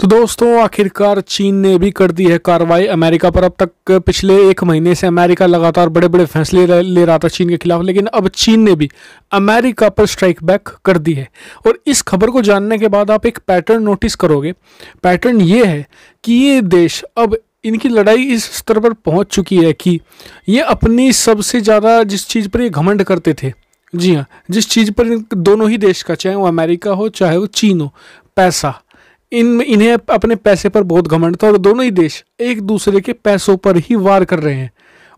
तो दोस्तों आखिरकार चीन ने भी कर दी है कार्रवाई अमेरिका पर अब तक पिछले एक महीने से अमेरिका लगातार बड़े बड़े फैसले ले रहा था चीन के खिलाफ लेकिन अब चीन ने भी अमेरिका पर स्ट्राइक बैक कर दी है और इस खबर को जानने के बाद आप एक पैटर्न नोटिस करोगे पैटर्न ये है कि ये देश अब इनकी लड़ाई इस स्तर पर पहुँच चुकी है कि ये अपनी सबसे ज़्यादा जिस चीज़ पर ये घमंड करते थे जी हाँ जिस चीज़ पर दोनों ही देश का चाहे वो अमेरिका हो चाहे वो चीन हो पैसा इन इन्हें अपने पैसे पर बहुत घमंड था और दोनों ही देश एक दूसरे के पैसों पर ही वार कर रहे हैं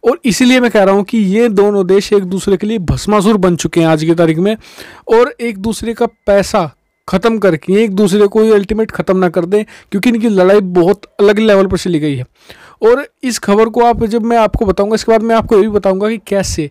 और इसीलिए मैं कह रहा हूँ कि ये दोनों देश एक दूसरे के लिए भस्मासुर बन चुके हैं आज की तारीख में और एक दूसरे का पैसा ख़त्म करके एक दूसरे को अल्टीमेट ख़त्म ना कर दें क्योंकि इनकी लड़ाई बहुत अलग लेवल पर चली गई है और इस खबर को आप जब मैं आपको बताऊंगा इसके बाद मैं आपको ये भी बताऊंगा कि कैसे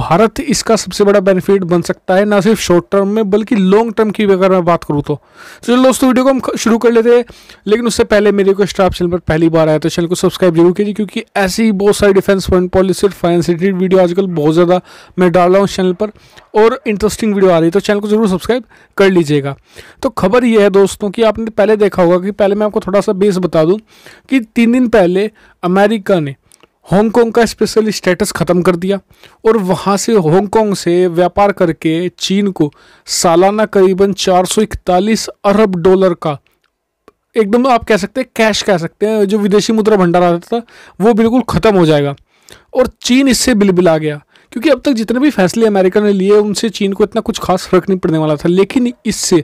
भारत इसका सबसे बड़ा बेनिफिट बन सकता है ना सिर्फ शॉर्ट टर्म में बल्कि लॉन्ग टर्म की अगर मैं बात करूँ तो।, तो चलो दोस्तों वीडियो को हम शुरू कर लेते हैं लेकिन उससे पहले मेरे को आप चैनल पर पहली बार आया तो चैनल को सब्सक्राइब जरूर कीजिए क्योंकि ऐसी ही बहुत सारी डिफेंस फंड पॉलिसी और फाइनेंस रिलेटेड वीडियो आजकल बहुत ज़्यादा मैं डाल रहा हूँ चैनल पर और इंटरेस्टिंग वीडियो आ रही है तो चैनल को जरूर सब्सक्राइब कर लीजिएगा तो खबर यह है दोस्तों कि आपने पहले देखा होगा कि पहले मैं आपको थोड़ा सा बेस बता दूं कि तीन दिन पहले अमेरिका ने हांगकांग का स्पेशल स्टेटस ख़त्म कर दिया और वहाँ से हांगकांग से व्यापार करके चीन को सालाना करीबन 441 अरब डॉलर का एकदम तो आप कह सकते हैं कैश कह सकते हैं जो विदेशी मुद्रा भंडार आता था वो बिल्कुल ख़त्म हो जाएगा और चीन इससे बिलबिला गया क्योंकि अब तक जितने भी फैसले अमेरिका ने लिए उनसे चीन को इतना कुछ खास फर्क नहीं पड़ने वाला था लेकिन इससे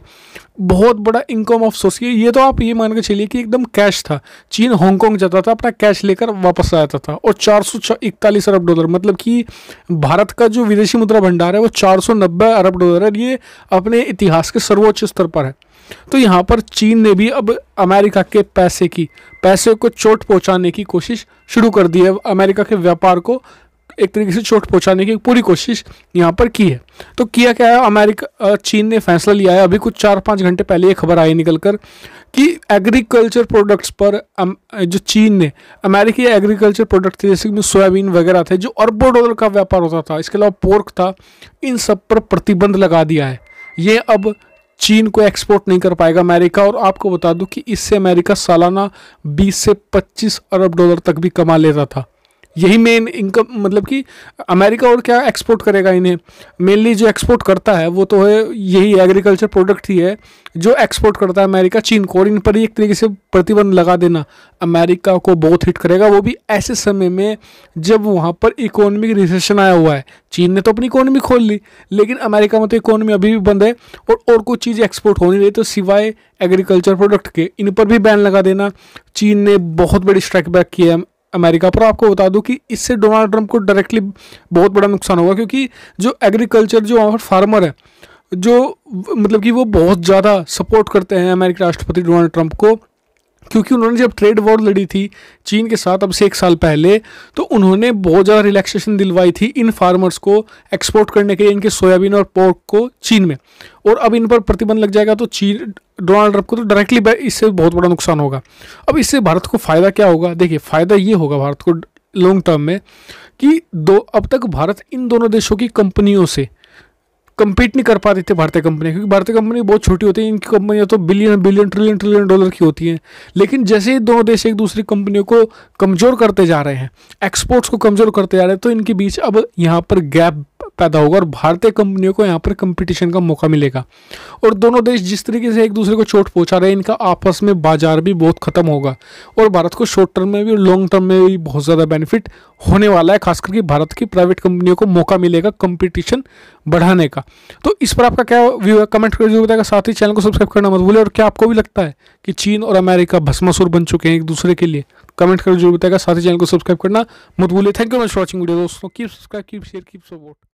बहुत बड़ा इनकम ऑफ सोर्स ये तो आप ये मान के चलिए कि एकदम कैश था चीन हांगकॉन्ग जाता था अपना कैश लेकर वापस आ जाता था और चार अरब डॉलर मतलब कि भारत का जो विदेशी मुद्रा भंडार है वो चार अरब डॉलर है ये अपने इतिहास के सर्वोच्च स्तर पर है तो यहाँ पर चीन ने भी अब अमेरिका के पैसे की पैसे को चोट पहुँचाने की कोशिश शुरू कर दी है अमेरिका के व्यापार को एक तरीके से चोट पहुंचाने की पूरी कोशिश यहां पर की है तो किया क्या है अमेरिका चीन ने फैसला लिया है अभी कुछ चार पाँच घंटे पहले ये खबर आई निकल कर कि एग्रीकल्चर प्रोडक्ट्स पर जो चीन ने अमेरिकी एग्रीकल्चर प्रोडक्ट थे जैसे कि सोयाबीन वगैरह थे जो अरबों डॉलर का व्यापार होता था इसके अलावा पोर्क था इन सब पर प्रतिबंध लगा दिया है ये अब चीन को एक्सपोर्ट नहीं कर पाएगा अमेरिका और आपको बता दूं कि इससे अमेरिका सालाना 20 से 25 अरब डॉलर तक भी कमा लेता था यही मेन इनकम मतलब कि अमेरिका और क्या एक्सपोर्ट करेगा इन्हें मेनली जो एक्सपोर्ट करता है वो तो है यही एग्रीकल्चर प्रोडक्ट ही है जो एक्सपोर्ट करता है अमेरिका चीन को और इन पर ही एक तरीके से प्रतिबंध लगा देना अमेरिका को बहुत हिट करेगा वो भी ऐसे समय में जब वहाँ पर इकोनॉमिक रिसेशन आया हुआ है चीन ने तो अपनी इकोनॉमी खोल ली लेकिन अमेरिका में तो इकोनॉमी अभी भी बंद है और और कुछ चीज़ एक्सपोर्ट होनी रही तो सिवाय एग्रीकल्चर प्रोडक्ट के इन पर भी बैन लगा देना चीन ने बहुत बड़ी स्ट्राइक बैक की है अमेरिका पर आपको बता दूं कि इससे डोनाल्ड ट्रंप को डायरेक्टली बहुत बड़ा नुकसान होगा क्योंकि जो एग्रीकल्चर जो वहाँ पर फार्मर है जो मतलब कि वो बहुत ज़्यादा सपोर्ट करते हैं अमेरिकी राष्ट्रपति डोनाल्ड ट्रंप को क्योंकि उन्होंने जब ट्रेड वॉर लड़ी थी चीन के साथ अब से एक साल पहले तो उन्होंने बहुत ज़्यादा रिलैक्सेशन दिलवाई थी इन फार्मर्स को एक्सपोर्ट करने के लिए इनके सोयाबीन और पोर्क को चीन में और अब इन पर प्रतिबंध लग जाएगा तो चीन डोनाल्ड ट्रंप को तो डायरेक्टली इससे बहुत बड़ा नुकसान होगा अब इससे भारत को फ़ायदा क्या होगा देखिए फ़ायदा ये होगा भारत को लॉन्ग टर्म में कि दो अब तक भारत इन दोनों देशों की कंपनियों से कम्पीट नहीं कर पा रही थी भारतीय कंपनियाँ क्योंकि भारतीय कंपनी बहुत छोटी होती है इनकी कंपनियाँ तो billion billion trillion trillion dollar की होती हैं लेकिन जैसे ही दोनों देश एक दूसरी कंपनियों को कमज़ोर करते जा रहे हैं एक्सपोर्ट्स को कमज़ोर करते जा रहे हैं तो इनके बीच अब यहाँ पर गैप पैदा होगा और भारतीय कंपनियों को यहाँ पर कंपटीशन का मौका मिलेगा और दोनों देश जिस तरीके से एक दूसरे को चोट पहुँचा रहे हैं इनका आपस में बाजार भी बहुत ख़त्म होगा और भारत को शॉर्ट टर्म में भी और लॉन्ग टर्म में भी बहुत ज़्यादा बेनिफिट होने वाला है खास करके भारत की प्राइवेट कंपनियों को मौका मिलेगा कंपटीशन बढ़ाने का तो इस पर आपका क्या व्यू है कमेंट करके जरूर बताएगा साथ ही चैनल को सब्सक्राइब करना मत भूलें और क्या आपको भी लगता है कि चीन और अमेरिका भस्मासुर बन चुके हैं एक दूसरे के लिए कमेंट करके जरूर बताएगा साथ ही चैनल को सब्सक्राइब करना मत भूलिए thank you much watching video दोस्तों keep subscribe keep share keep support